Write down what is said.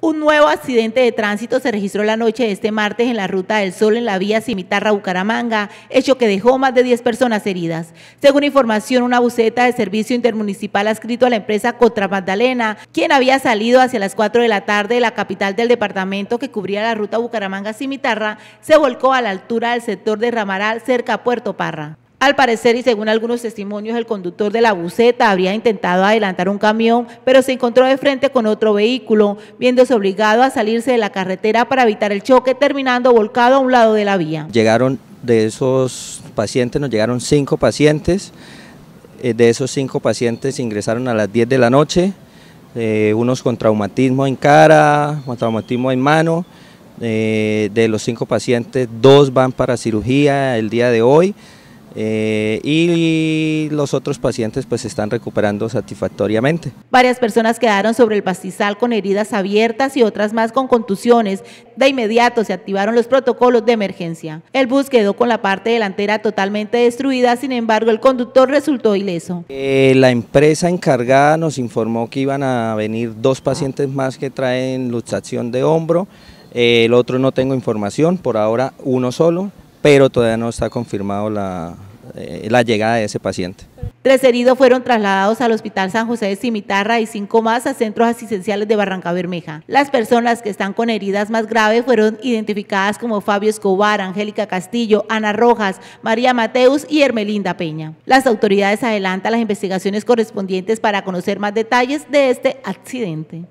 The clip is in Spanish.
Un nuevo accidente de tránsito se registró la noche de este martes en la Ruta del Sol en la vía Cimitarra-Bucaramanga, hecho que dejó más de 10 personas heridas. Según información, una buceta de servicio intermunicipal adscrito a la empresa Contra Magdalena, quien había salido hacia las 4 de la tarde de la capital del departamento que cubría la Ruta Bucaramanga-Cimitarra, se volcó a la altura del sector de Ramaral cerca a Puerto Parra. Al parecer y según algunos testimonios, el conductor de la buceta habría intentado adelantar un camión, pero se encontró de frente con otro vehículo, viéndose obligado a salirse de la carretera para evitar el choque, terminando volcado a un lado de la vía. Llegaron de esos pacientes, nos llegaron cinco pacientes, eh, de esos cinco pacientes ingresaron a las 10 de la noche, eh, unos con traumatismo en cara, con traumatismo en mano. Eh, de los cinco pacientes, dos van para cirugía el día de hoy. Eh, y los otros pacientes pues se están recuperando satisfactoriamente. Varias personas quedaron sobre el pastizal con heridas abiertas y otras más con contusiones. De inmediato se activaron los protocolos de emergencia. El bus quedó con la parte delantera totalmente destruida, sin embargo el conductor resultó ileso. Eh, la empresa encargada nos informó que iban a venir dos pacientes más que traen luchación de hombro, eh, el otro no tengo información, por ahora uno solo pero todavía no está confirmado la, eh, la llegada de ese paciente. Tres heridos fueron trasladados al Hospital San José de Cimitarra y cinco más a centros asistenciales de Barranca Bermeja. Las personas que están con heridas más graves fueron identificadas como Fabio Escobar, Angélica Castillo, Ana Rojas, María Mateus y Hermelinda Peña. Las autoridades adelantan las investigaciones correspondientes para conocer más detalles de este accidente.